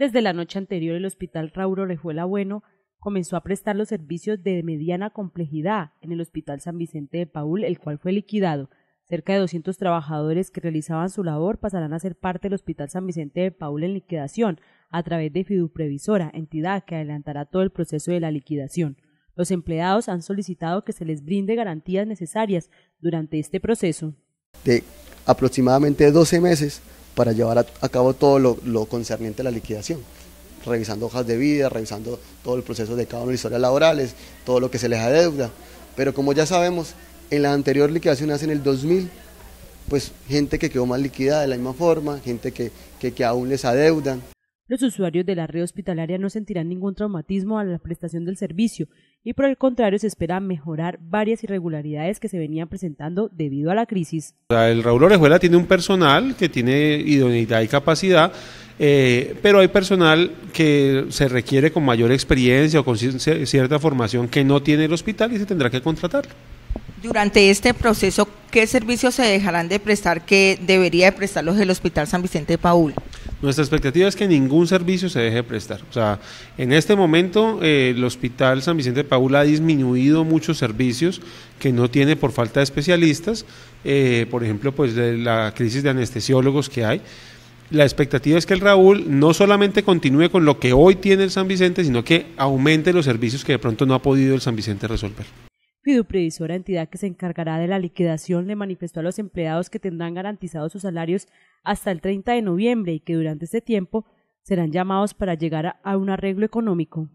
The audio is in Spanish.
Desde la noche anterior el Hospital Rauro Orejuela Bueno comenzó a prestar los servicios de mediana complejidad en el Hospital San Vicente de Paul, el cual fue liquidado. Cerca de 200 trabajadores que realizaban su labor pasarán a ser parte del Hospital San Vicente de Paul en liquidación a través de Fiduprevisora, entidad que adelantará todo el proceso de la liquidación. Los empleados han solicitado que se les brinde garantías necesarias durante este proceso. De aproximadamente 12 meses para llevar a, cabo todo lo, concerniente a la liquidación, revisando hojas de vida, revisando todo el proceso de cada una de las historias laborales, todo lo que se les adeuda. Pero como ya sabemos, en la anterior liquidación hace en el 2000, pues gente que quedó más liquidada de la misma forma, gente que, que aún les adeudan los usuarios de la red hospitalaria no sentirán ningún traumatismo a la prestación del servicio y por el contrario se espera mejorar varias irregularidades que se venían presentando debido a la crisis. El Raúl Orejuela tiene un personal que tiene idoneidad y capacidad, eh, pero hay personal que se requiere con mayor experiencia o con cierta formación que no tiene el hospital y se tendrá que contratar. Durante este proceso, ¿qué servicios se dejarán de prestar que debería de prestarlos el Hospital San Vicente de Paul? Nuestra expectativa es que ningún servicio se deje de prestar. O sea, en este momento eh, el Hospital San Vicente de Paúl ha disminuido muchos servicios que no tiene por falta de especialistas, eh, por ejemplo, pues de la crisis de anestesiólogos que hay. La expectativa es que el Raúl no solamente continúe con lo que hoy tiene el San Vicente, sino que aumente los servicios que de pronto no ha podido el San Vicente resolver previsora entidad que se encargará de la liquidación, le manifestó a los empleados que tendrán garantizados sus salarios hasta el 30 de noviembre y que durante este tiempo serán llamados para llegar a un arreglo económico.